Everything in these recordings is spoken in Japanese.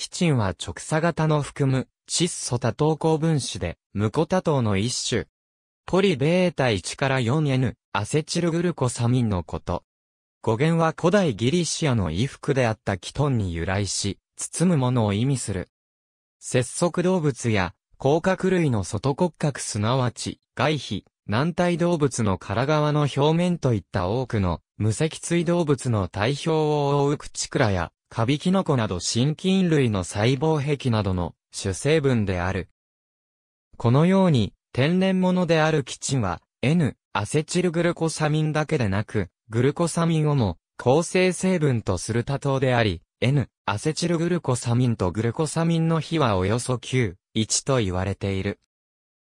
キチンは直鎖型の含む窒素多糖高分子で、無固多糖の一種。ポリベータ1から 4N、アセチルグルコサミンのこと。語源は古代ギリシアの衣服であったキトンに由来し、包むものを意味する。節足動物や、甲殻類の外骨格すなわち、外皮、軟体動物の殻側の表面といった多くの、無脊椎動物の体表を覆う口倉や、カビキノコなど真菌類の細胞壁などの主成分である。このように、天然物であるキチンは、N、アセチルグルコサミンだけでなく、グルコサミンをも、構成成分とする多糖であり、N、アセチルグルコサミンとグルコサミンの比はおよそ9、1と言われている。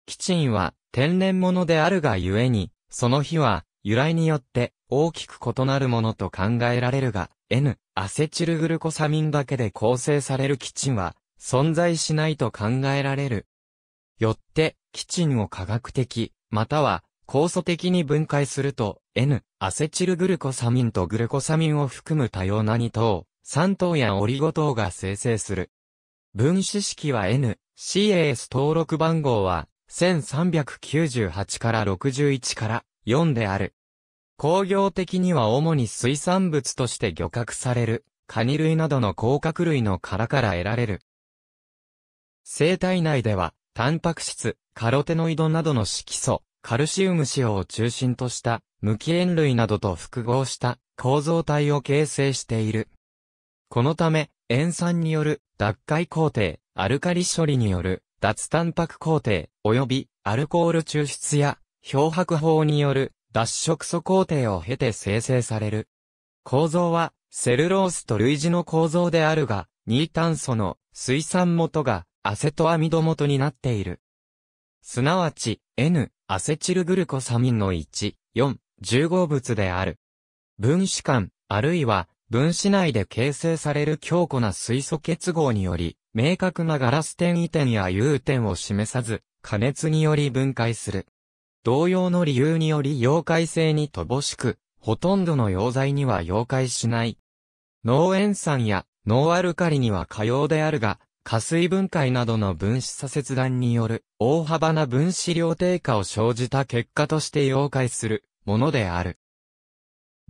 キチンは、天然物であるがゆえに、その比は、由来によって大きく異なるものと考えられるが、N、アセチルグルコサミンだけで構成されるッチンは存在しないと考えられる。よって、ッチンを科学的、または酵素的に分解すると、N、アセチルグルコサミンとグルコサミンを含む多様な2糖、3糖やオリゴ糖が生成する。分子式は N、CAS 登録番号は、1398から61から4である。工業的には主に水産物として漁獲される、カニ類などの甲殻類の殻から得られる。生体内では、タンパク質、カロテノイドなどの色素、カルシウム塩を中心とした、無機塩類などと複合した構造体を形成している。このため、塩酸による脱解工程、アルカリ処理による脱タンパク工程、及びアルコール抽出や漂白法による脱色素工程を経て生成される。構造は、セルロースと類似の構造であるが、二炭素の水酸元がアセトアミド元になっている。すなわち、N、アセチルグルコサミンの1、4、重合物である。分子間、あるいは、分子内で形成される強固な水素結合により、明確なガラス点移転や融点を示さず、加熱により分解する。同様の理由により溶解性に乏しく、ほとんどの溶剤には溶解しない。脳塩酸や脳アルカリには可用であるが、加水分解などの分子差切断による大幅な分子量低下を生じた結果として溶解するものである。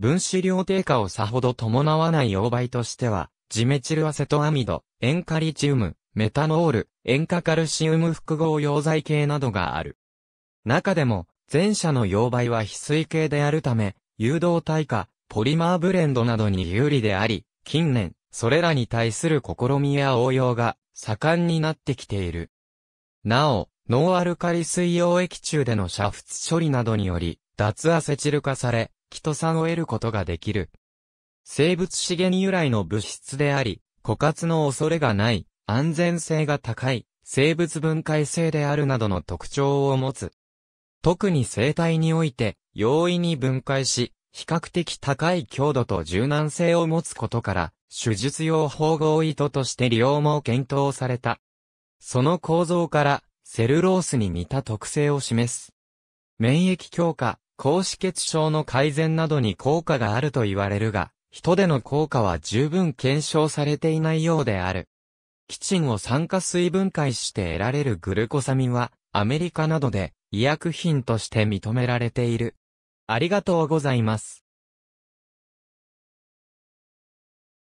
分子量低下をさほど伴わない溶媒としては、ジメチルアセトアミド、塩カリチウム、メタノール、塩化カルシウム複合溶剤系などがある。中でも、前者の溶媒は翡翠系であるため、誘導体化、ポリマーブレンドなどに有利であり、近年、それらに対する試みや応用が盛んになってきている。なお、ノーアルカリ水溶液中での煮沸処理などにより、脱アセチル化され、キト酸を得ることができる。生物資源由来の物質であり、枯渇の恐れがない、安全性が高い、生物分解性であるなどの特徴を持つ。特に生体において容易に分解し、比較的高い強度と柔軟性を持つことから、手術用縫合糸として利用も検討された。その構造から、セルロースに似た特性を示す。免疫強化、高脂血症の改善などに効果があると言われるが、人での効果は十分検証されていないようである。キチンを酸化水分解して得られるグルコサミンは、アメリカなどで医薬品として認められている。ありがとうございます。